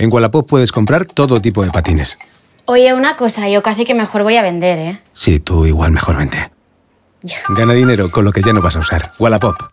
En Wallapop puedes comprar todo tipo de patines. Oye, una cosa, yo casi que mejor voy a vender, ¿eh? Sí, tú igual mejor vende. Gana dinero con lo que ya no vas a usar. Wallapop.